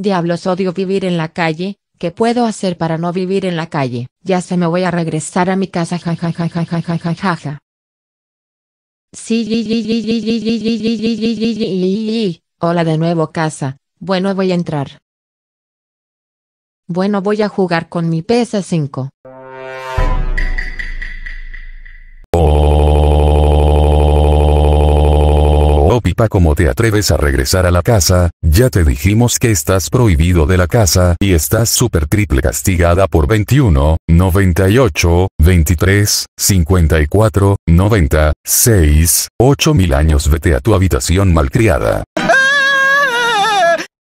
Diablos odio vivir en la calle, ¿qué puedo hacer para no vivir en la calle? Ya se me voy a regresar a mi casa ja ja ja ja ja ja Sí, hola de nuevo casa, bueno voy a entrar. Bueno voy a jugar con mi PS5. como te atreves a regresar a la casa, ya te dijimos que estás prohibido de la casa y estás super triple castigada por 21, 98, 23, 54, 90, 6, 8 mil años vete a tu habitación malcriada.